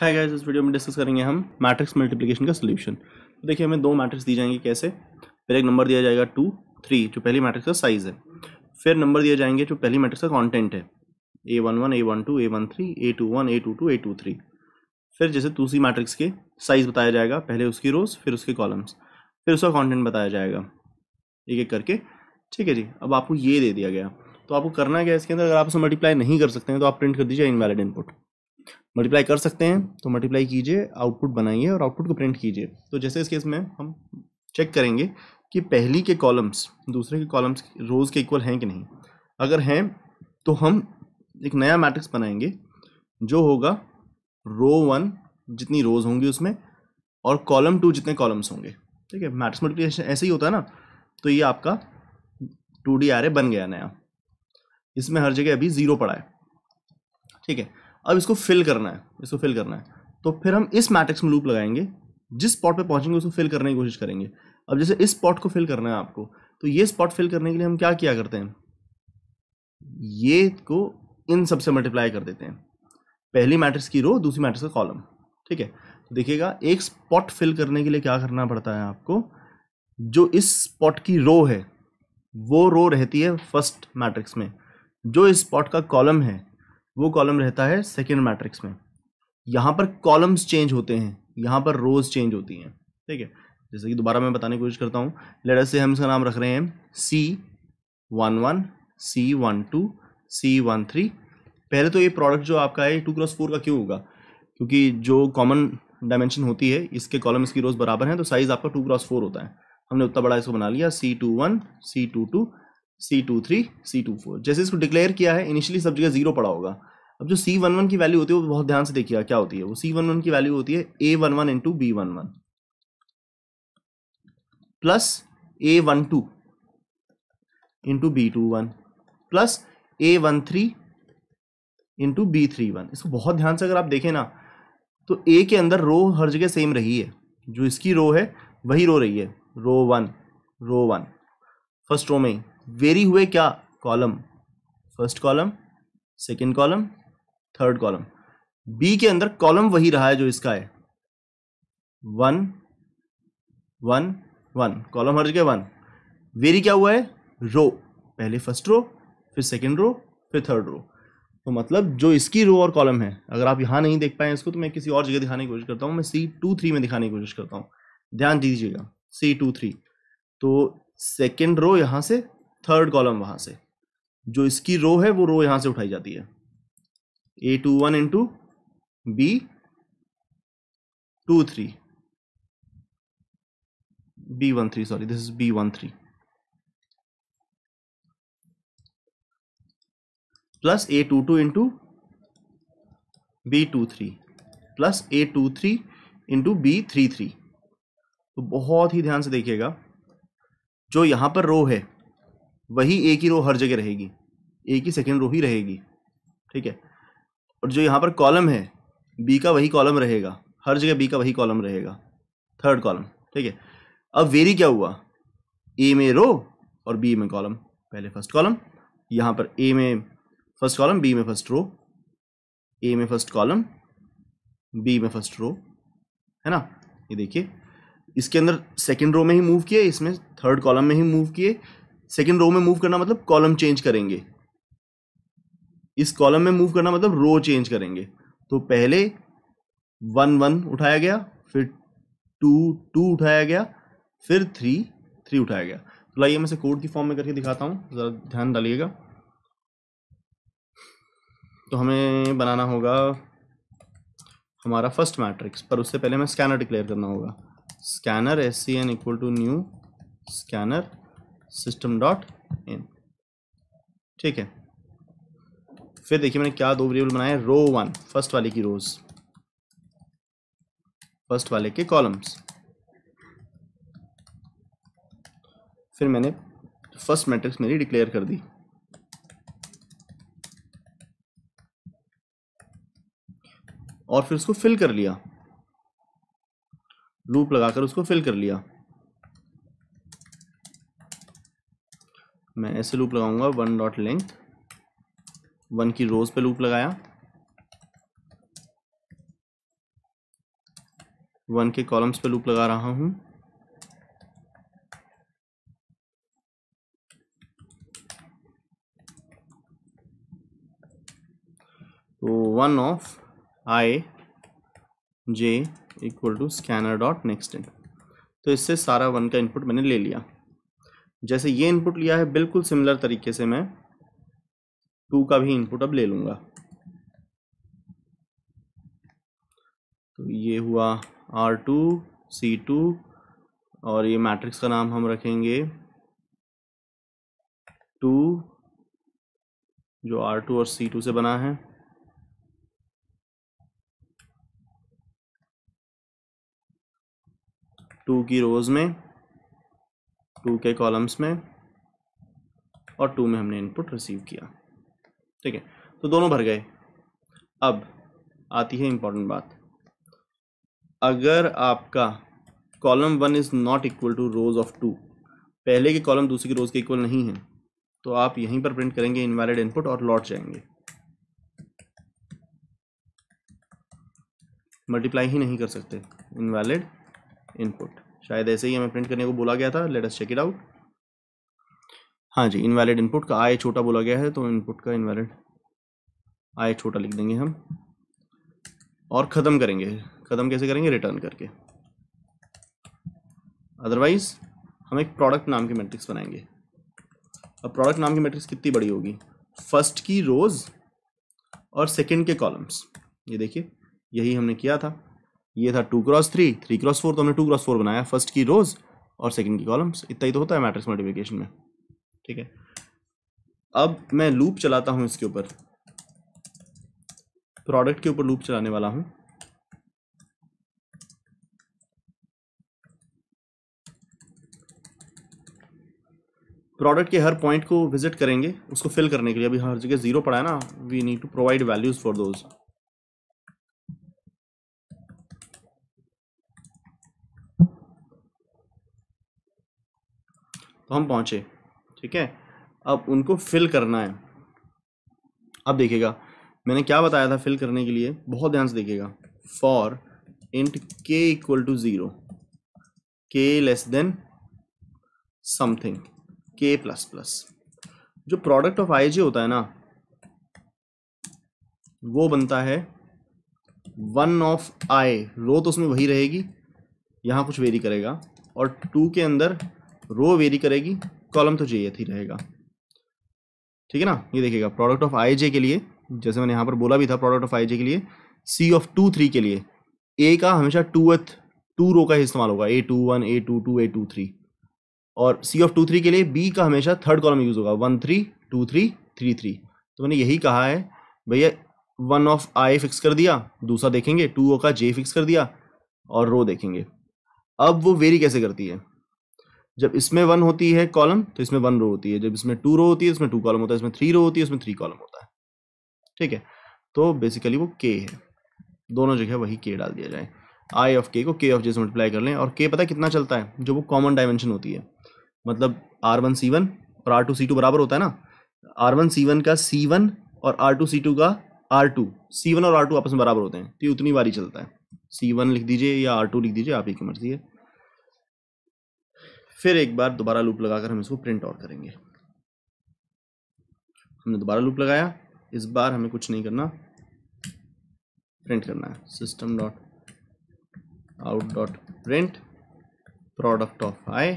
हाय guys इस video में discuss करेंगे हम मैट्रिक्स मल्टीप्लिकेशन का सोल्यूशन तो देखिए हमें दो मैट्रिक्स दी जाएंगी कैसे फिर एक नंबर दिया जाएगा टू थ्री जो पहली मैट्रिक्स का साइज है फिर नंबर दिए जाएंगे जो पहली मैट्रिक्स का कॉन्टेंट है A one one A one two A one three A two one A two two A two three फिर जैसे दूसरी मैट्रिक्स के साइज बताया जाएगा पहले उसकी रोज फिर उसके कॉलम्स फिर उसका कॉन्टेंट बताया जाएगा एक एक करके ठीक है जी अब आपको ये दे दिया गया तो आपको करना क्या इसके अंदर अगर आप उसे मल्टीप्लाई नहीं कर सकते हैं तो आप प्रिंट कर दीजिए इनवैलिड इनपुट मल्टीप्लाई कर सकते हैं तो मल्टीप्लाई कीजिए आउटपुट बनाइए और आउटपुट को प्रिंट कीजिए तो जैसे इस केस में हम चेक करेंगे कि पहली के कॉलम्स दूसरे के कॉलम्स रोज़ के इक्वल हैं कि नहीं अगर हैं तो हम एक नया मैट्रिक्स बनाएंगे जो होगा रो वन जितनी रोज़ होंगी उसमें और कॉलम टू जितने कॉलम्स होंगे ठीक है मैट्रिक्स मल्टीप्लिकेशन ऐसे ही होता है ना तो ये आपका टू डी आर बन गया नया इसमें हर जगह अभी ज़ीरो पड़ा है ठीक है अब इसको फिल करना है इसको फिल करना है तो फिर हम इस मैट्रिक्स में लूप लगाएंगे जिस स्पॉट पे पहुंचेंगे उसको फिल करने की कोशिश करेंगे अब जैसे इस स्पॉट को फिल करना है आपको तो ये स्पॉट फिल करने के लिए हम क्या किया करते हैं ये को इन सबसे मल्टीप्लाई कर देते हैं पहली मैट्रिक्स की रो दूसरी मैट्रिक्स का कॉलम ठीक है तो देखिएगा एक स्पॉट फिल करने के लिए क्या करना पड़ता है आपको जो इस स्पॉट की रो है वो रो रहती है फर्स्ट मैट्रिक्स में जो इस स्पॉट का कॉलम है वो कॉलम रहता है सेकेंड मैट्रिक्स में यहाँ पर कॉलम्स चेंज होते हैं यहाँ पर रोज चेंज होती हैं ठीक है जैसे कि दोबारा मैं बताने की कोशिश करता हूँ लेटर से हम इसका नाम रख रहे हैं C one one C one two C one three पहले तो ये प्रोडक्ट जो आपका है टू क्रॉस फोर का क्यों होगा क्योंकि जो कॉमन डायमेंशन होती है इसके कॉलम इसकी रोज बराबर हैं तो साइज़ आपका टू क्रॉस फोर होता है हमने उतना बड़ा इसको बना लिया C two one C two two C two three C two four जैसे इसको डिक्लेयर किया है इनिशियली सब जगह जीरो पड़ा होगा अब जो सी वन वन की वैल्यू होती है वो बहुत ध्यान से देखिएगा क्या होती है वो सी वन वन की वैल्यू होती है A one one into B one one plus A one two into B two one plus A one three into B three one इसको बहुत ध्यान से अगर आप देखें ना तो ए के अंदर रो हर जगह सेम रही है जो इसकी रो है वही रो रही है row one row one first row में ही वेरी हुए क्या column first column second column third column B के अंदर कॉलम वही रहा है जो इसका है वन वन वन कॉलम हर जगह वन वेरी क्या हुआ है रो पहले फर्स्ट रो फिर सेकेंड रो फिर थर्ड रो तो मतलब जो इसकी रो और कॉलम है अगर आप यहाँ नहीं देख पाए इसको तो मैं किसी और जगह दिखाने की कोशिश करता हूँ मैं सी टू थ्री में दिखाने की कोशिश करता हूँ ध्यान दीजिएगा सी टू थ्री तो सेकेंड रो यहाँ से थर्ड कॉलम वहां से जो इसकी रो है वो रो यहां से उठाई जाती है A two one into B two three B one three sorry this is B one three plus A two two into B two three plus A two three into B three three तो बहुत ही ध्यान से देखिएगा जो यहां पर रो है वही एक ही रो हर जगह रहेगी एक ही सेकेंड रो ही रहेगी ठीक है और जो यहाँ पर कॉलम है बी का वही कॉलम रहेगा हर जगह बी का वही कॉलम रहेगा थर्ड कॉलम ठीक है अब वेरी क्या हुआ ए में रो और बी में कॉलम पहले फर्स्ट कॉलम यहाँ पर ए में फर्स्ट कॉलम बी में फर्स्ट रो ए में फर्स्ट कॉलम बी में फर्स्ट रो है ना ये देखिए इसके अंदर सेकेंड रो में ही मूव किए इसमें थर्ड कॉलम में ही मूव किए सेकेंड रो में मूव करना मतलब कॉलम चेंज करेंगे इस कॉलम में मूव करना मतलब रो चेंज करेंगे तो पहले वन वन उठाया गया फिर टू टू उठाया गया फिर थ्री थ्री उठाया गया तो लाइए मैं इसे कोड की फॉर्म में करके दिखाता हूँ ज़रा ध्यान डालिएगा तो हमें बनाना होगा हमारा फर्स्ट मैट्रिक्स पर उससे पहले हमें स्कैनर डिक्लेयर करना होगा scanner S C N equal to new scanner system dot in ठीक है फिर देखिए मैंने क्या दो वेरिएबल बनाए रो वन फर्स्ट वाले की रोज फर्स्ट वाले के कॉलम्स फिर मैंने फर्स्ट मैट्रिक्स मेरी डिक्लेयर कर दी और फिर उसको फिल कर लिया लूप लगाकर उसको फिल कर लिया मैं ऐसे लूप लगाऊंगा वन डॉट लेंथ वन की रोज पे लूप लगाया वन के कॉलम्स पे लूप लगा रहा हूं तो one of I J equal to scanner dot next तो इससे सारा वन का इनपुट मैंने ले लिया जैसे ये इनपुट लिया है बिल्कुल सिमिलर तरीके से मैं टू का भी इनपुट अब ले लूंगा तो ये हुआ आर टू सी टू और ये मैट्रिक्स का नाम हम रखेंगे टू जो आर टू और सी टू से बना है टू की रोज में टू के कॉलम्स में और टू में हमने इनपुट रिसीव किया ठीक है तो दोनों भर गए अब आती है इम्पॉर्टेंट बात अगर आपका column one is not equal to rows of two पहले के कॉलम दूसरे के रोज़ के इक्वल नहीं है तो आप यहीं पर प्रिंट करेंगे इनवैलिड इनपुट और लौट जाएंगे मल्टीप्लाई ही नहीं कर सकते इनवैलिड इनपुट शायद ऐसे ही हमें प्रिंट करने को बोला गया था let us check it out हाँ जी इनवैलिड इनपुट का आय छोटा बोला गया है तो इनपुट का इनवैलिड आई छोटा लिख देंगे हम और ख़त्म करेंगे ख़त्म कैसे करेंगे रिटर्न करके अदरवाइज हम एक प्रोडक्ट नाम की मैट्रिक्स बनाएंगे अब प्रोडक्ट नाम की मैट्रिक्स कितनी बड़ी होगी फर्स्ट की रोज़ और सेकंड के कॉलम्स ये देखिए यही हमने किया था ये था two cross three three cross four तो हमने टू क्रॉस फोर बनाया फर्स्ट की रोज और सेकंड की कॉलम्स इतना ही तो होता है मैट्रिक्स मल्टीप्लिकेशन में ठीक है अब मैं लूप चलाता हूँ इसके ऊपर प्रोडक्ट के ऊपर लूप चलाने वाला हूँ प्रोडक्ट के हर पॉइंट को विजिट करेंगे उसको फिल करने के लिए अभी हर जगह जीरो पड़ा है ना we need to provide values for those तो हम पहुंचे ठीक है अब उनको फिल करना है अब देखिएगा मैंने क्या बताया था फिल करने के लिए बहुत ध्यान से देखिएगा फॉर इंट के इक्वल टू ज़ीरो के लेस देन समथिंग के प्लस प्लस जो प्रोडक्ट ऑफ आई होता है ना वो बनता है वन ऑफ आई रो तो उसमें वही रहेगी यहां कुछ वेरी करेगा और टू के अंदर रो वेरी करेगी कॉलम तो जे ही रहेगा ठीक है ना ये देखिएगा प्रोडक्ट ऑफ आई जे के लिए जैसे मैंने यहाँ पर बोला भी था प्रोडक्ट ऑफ आई जे के लिए सी ऑफ टू थ्री के लिए ए का हमेशा टू एथ टू रो का ही इस्तेमाल होगा A two one A two two A two three और सी ऑफ टू थ्री के लिए बी का हमेशा थर्ड कॉलम यूज़ होगा one three two three three three तो मैंने यही कहा है भैया वन ऑफ आई फिक्स कर दिया दूसरा देखेंगे टू ओ का जे फिक्स कर दिया और रो देखेंगे अब वो वेरी कैसे करती है जब इसमें वन होती है कॉलम तो इसमें वन रो होती है जब इसमें टू रो होती है इसमें टू कॉलम होता है इसमें थ्री रो होती है इसमें थ्री कॉलम होता है ठीक है तो बेसिकली वो के है दोनों जगह वही के डाल दिया जाए आई ऑफ के को के ऑफ जे से मल्टीप्लाई कर लें और के पता कितना चलता है जो वो कॉमन डायमेंशन होती है मतलब आर वन सी वन और आर टू सी टू बराबर होता है ना आर वन सी वन का सी वन और आर टू सी टू का आर टू सी वन और आर टू आपस में बराबर होते हैं तो ये उतनी बारी चलता है सी वन लिख दीजिए या आर टू लिख दीजिए आप ही की मर्जी है फिर एक बार दोबारा लूप लगाकर हम इसको प्रिंट आउट करेंगे हमने दोबारा लूप लगाया इस बार हमें कुछ नहीं करना प्रिंट करना है system dot out dot print product of I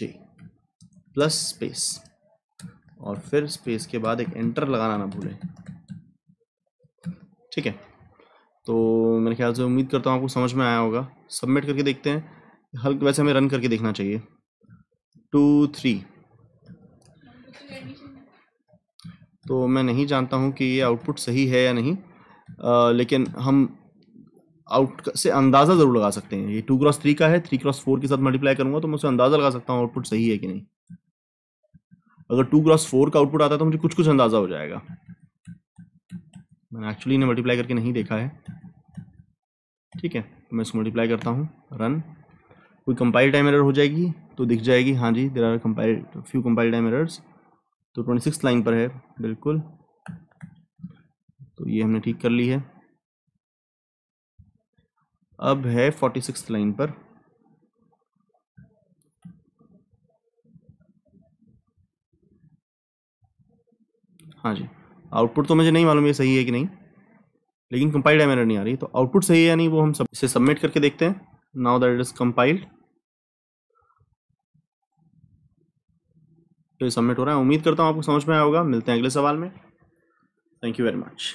J plus space और फिर स्पेस के बाद एक एंटर लगाना ना भूलें ठीक है तो मेरे ख्याल से उम्मीद करता हूँ आपको समझ में आया होगा सबमिट करके देखते हैं हल्क वैसे हमें रन करके देखना चाहिए टू थ्री तो मैं नहीं जानता हूं कि ये आउटपुट सही है या नहीं आ, लेकिन हम आउट से अंदाज़ा ज़रूर लगा सकते हैं ये टू क्रॉस थ्री का है थ्री क्रॉस फोर के साथ मल्टीप्लाई करूंगा तो मैं उसे अंदाज़ा लगा सकता हूँ आउटपुट सही है कि नहीं अगर टू क्रॉस फोर का आउटपुट आता है तो मुझे कुछ कुछ अंदाज़ा हो जाएगा मैंने एक्चुअली इन्हें मल्टीप्लाई करके नहीं देखा है ठीक है तो मैं इसको मल्टीप्लाई करता हूँ रन कोई कंपाइल टाइम एरर हो जाएगी तो दिख जाएगी हाँ जी there are compile few compile time errors तो ट्वेंटी सिक्स लाइन पर है बिल्कुल तो ये हमने ठीक कर ली है अब है फोर्टी सिक्स लाइन पर हाँ जी आउटपुट तो मुझे नहीं मालूम ये सही है कि नहीं लेकिन कंपाइल टाइम एरर नहीं आ रही तो आउटपुट सही है या नहीं वो हम सब इसे सबमिट करके देखते हैं now that it is compiled तो ये सबमिट हो रहा है उम्मीद करता हूँ आपको समझ में आया होगा मिलते हैं अगले सवाल में थैंक यू वेरी मच